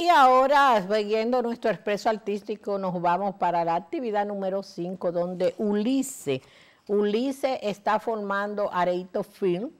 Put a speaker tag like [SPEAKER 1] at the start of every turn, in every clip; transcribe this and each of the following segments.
[SPEAKER 1] Y ahora, siguiendo nuestro expreso artístico, nos vamos para la actividad número 5, donde Ulisse, Ulisse está formando Areito Film,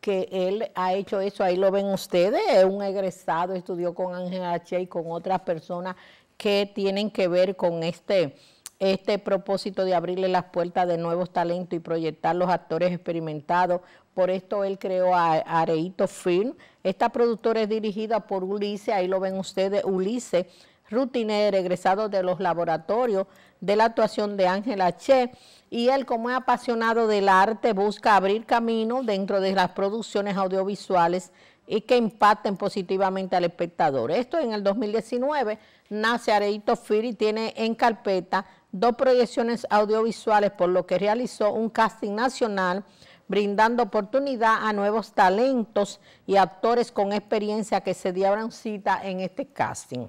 [SPEAKER 1] que él ha hecho eso, ahí lo ven ustedes, es un egresado, estudió con Ángel H. y con otras personas que tienen que ver con este este propósito de abrirle las puertas de nuevos talentos y proyectar los actores experimentados. Por esto él creó a Areito Film. Esta productora es dirigida por Ulises, ahí lo ven ustedes, Ulises Rutiner, egresado de los laboratorios de la actuación de Ángela Che. Y él, como es apasionado del arte, busca abrir camino dentro de las producciones audiovisuales y que impacten positivamente al espectador. Esto en el 2019 nace Areito Firi tiene en carpeta dos proyecciones audiovisuales, por lo que realizó un casting nacional brindando oportunidad a nuevos talentos y actores con experiencia que se dieran cita en este casting.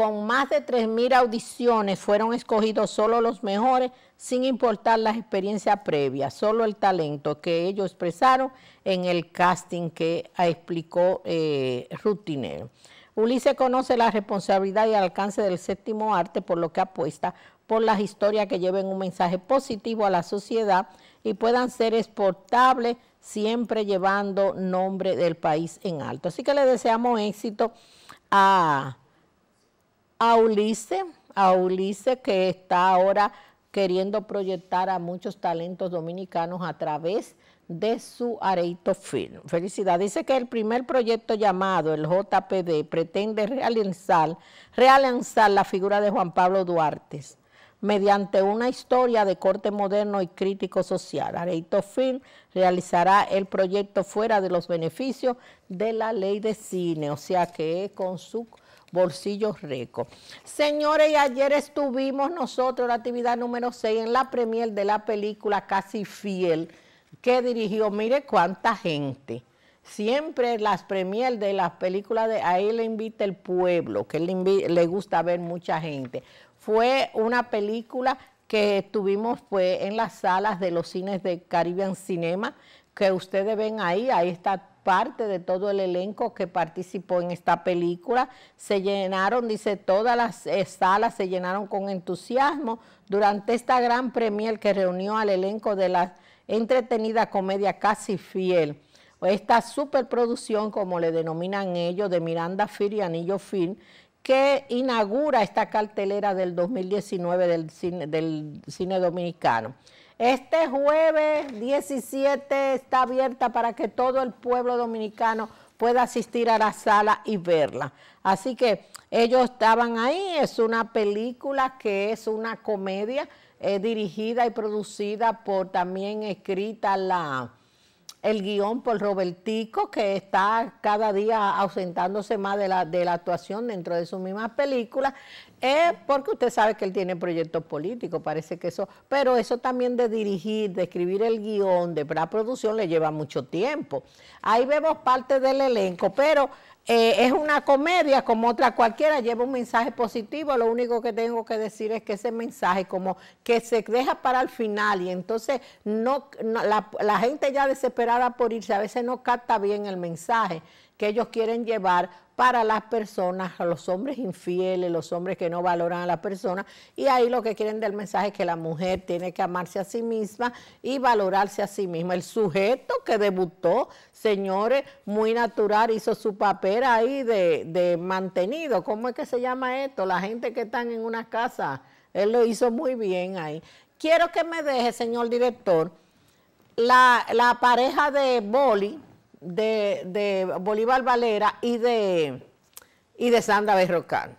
[SPEAKER 1] Con más de 3.000 audiciones fueron escogidos solo los mejores, sin importar las experiencias previas, solo el talento que ellos expresaron en el casting que explicó eh, Rutinero. Rutiner. Ulises conoce la responsabilidad y el alcance del séptimo arte, por lo que apuesta por las historias que lleven un mensaje positivo a la sociedad y puedan ser exportables, siempre llevando nombre del país en alto. Así que le deseamos éxito a a que está ahora queriendo proyectar a muchos talentos dominicanos a través de su Areito Film. Felicidad. Dice que el primer proyecto llamado, el JPD, pretende realizar, la figura de Juan Pablo Duarte mediante una historia de corte moderno y crítico social. Areito Film realizará el proyecto fuera de los beneficios de la ley de cine, o sea que con su Bolsillos Ricos. Señores, ayer estuvimos nosotros, la actividad número 6, en la premier de la película Casi Fiel, que dirigió, mire cuánta gente. Siempre las premier de las películas de ahí le invita el pueblo, que le, gusta ver mucha gente. Fue una película que estuvimos fue en las salas de los cines de Caribbean Cinema, que ustedes ven ahí, ahí está parte de todo el elenco que participó en esta película. Se llenaron, dice, todas las eh, salas se llenaron con entusiasmo durante esta gran premier que reunió al elenco de la entretenida comedia Casi Fiel. Esta superproducción, como le denominan ellos, de Miranda Fir y Anillo Film, que inaugura esta cartelera del 2019 del cine dominicano. Este jueves 17 está abierta para que todo el pueblo dominicano pueda asistir a la sala y verla. Así que ellos estaban ahí, es una película que es una comedia eh, dirigida y producida por también escrita la el guión por Robertico, que está cada día ausentándose más de la, de la actuación dentro de sus mismas películas, es porque usted sabe que él tiene proyectos políticos, parece que eso, pero eso también de dirigir, de escribir el guión, de la producción, le lleva mucho tiempo. Ahí vemos parte del elenco, pero eh, es una comedia como otra cualquiera, lleva un mensaje positivo, lo único que tengo que decir es que ese mensaje como que se deja para el final y entonces no, la, la gente ya desesperada por irse a veces no capta bien el mensaje que ellos quieren llevar para las personas, a los hombres infieles, los hombres que no valoran a las personas, Y ahí lo que quieren del mensaje es que la mujer tiene que amarse a sí misma y valorarse a sí misma. El sujeto que debutó, señores, muy natural, hizo su papel ahí de, de mantenido. ¿Cómo es que se llama esto? La gente que están en una casa. Él lo hizo muy bien ahí. Quiero que me deje, señor director, la, la pareja de Boli de, Bolívar Valera y de, y de Sandra Berrocal.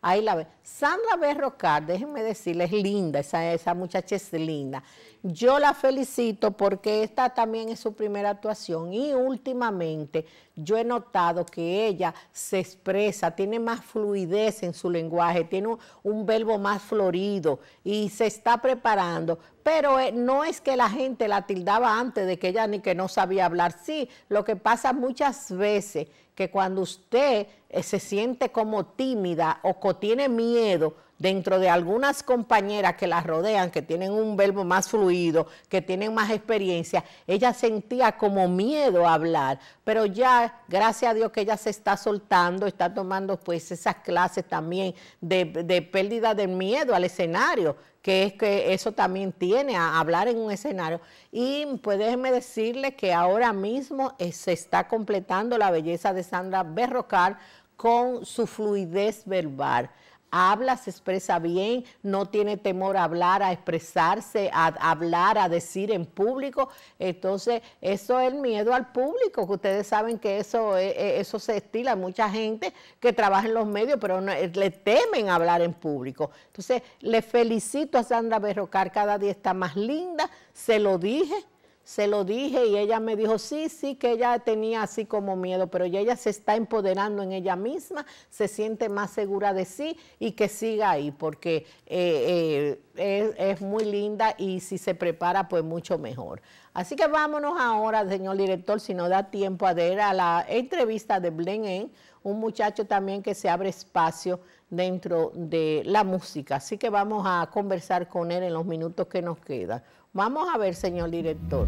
[SPEAKER 1] Ahí la ve. Sandra Berrocar, déjenme decirle, es linda, esa, esa muchacha es linda. Yo la felicito porque esta también es su primera actuación y últimamente yo he notado que ella se expresa, tiene más fluidez en su lenguaje, tiene un, verbo más florido y se está preparando. Pero eh, no es que la gente la tildaba antes de que ella ni que no sabía hablar. Sí, lo que pasa muchas veces que cuando usted eh, se siente como tímida o tiene miedo, miedo dentro de algunas compañeras que las rodean, que tienen un verbo más fluido, que tienen más experiencia, ella sentía como miedo a hablar, pero ya, gracias a Dios que ella se está soltando, está tomando pues esas clases también de, pérdida de miedo al escenario, que es que eso también tiene a hablar en un escenario. Y pues déjeme decirle que ahora mismo eh, se está completando la belleza de Sandra Berrocar con su fluidez verbal habla, se expresa bien, no tiene temor a hablar, a expresarse, a hablar, a decir en público. Entonces, eso es el miedo al público, que ustedes saben que eso, eh, eh, eso se estila. Mucha gente que trabaja en los medios, pero no, eh, le temen hablar en público. Entonces, le felicito a Sandra Berrocar, cada día está más linda, se lo dije se lo dije y ella me dijo, sí, sí, que ella tenía así como miedo, pero ya ella se está empoderando en ella misma, se siente más segura de sí y que siga ahí, porque eh, eh, es, muy linda y si se prepara, pues mucho mejor. Así que vámonos ahora, señor director, si nos da tiempo a ver a la entrevista de Blen un muchacho también que se abre espacio dentro de la música. Así que vamos a conversar con él en los minutos que nos quedan. Vamos a ver, señor director.